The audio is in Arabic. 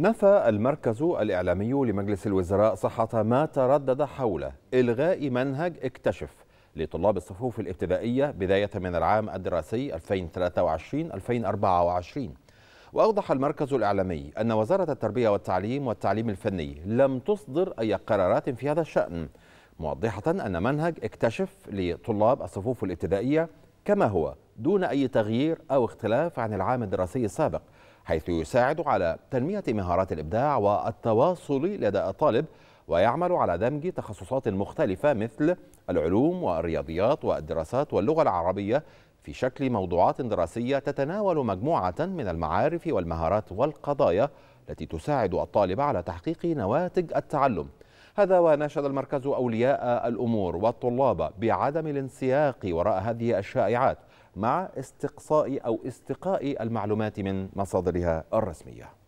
نفى المركز الإعلامي لمجلس الوزراء صحة ما تردد حول إلغاء منهج اكتشف لطلاب الصفوف الابتدائية بداية من العام الدراسي 2023-2024 وأوضح المركز الإعلامي أن وزارة التربية والتعليم والتعليم الفني لم تصدر أي قرارات في هذا الشأن موضحة أن منهج اكتشف لطلاب الصفوف الابتدائية كما هو دون أي تغيير أو اختلاف عن العام الدراسي السابق حيث يساعد على تنمية مهارات الإبداع والتواصل لدى الطالب ويعمل على دمج تخصصات مختلفة مثل العلوم والرياضيات والدراسات واللغة العربية في شكل موضوعات دراسية تتناول مجموعة من المعارف والمهارات والقضايا التي تساعد الطالب على تحقيق نواتج التعلم هذا وناشد المركز أولياء الأمور والطلاب بعدم الانسياق وراء هذه الشائعات مع استقصاء أو استقاء المعلومات من مصادرها الرسمية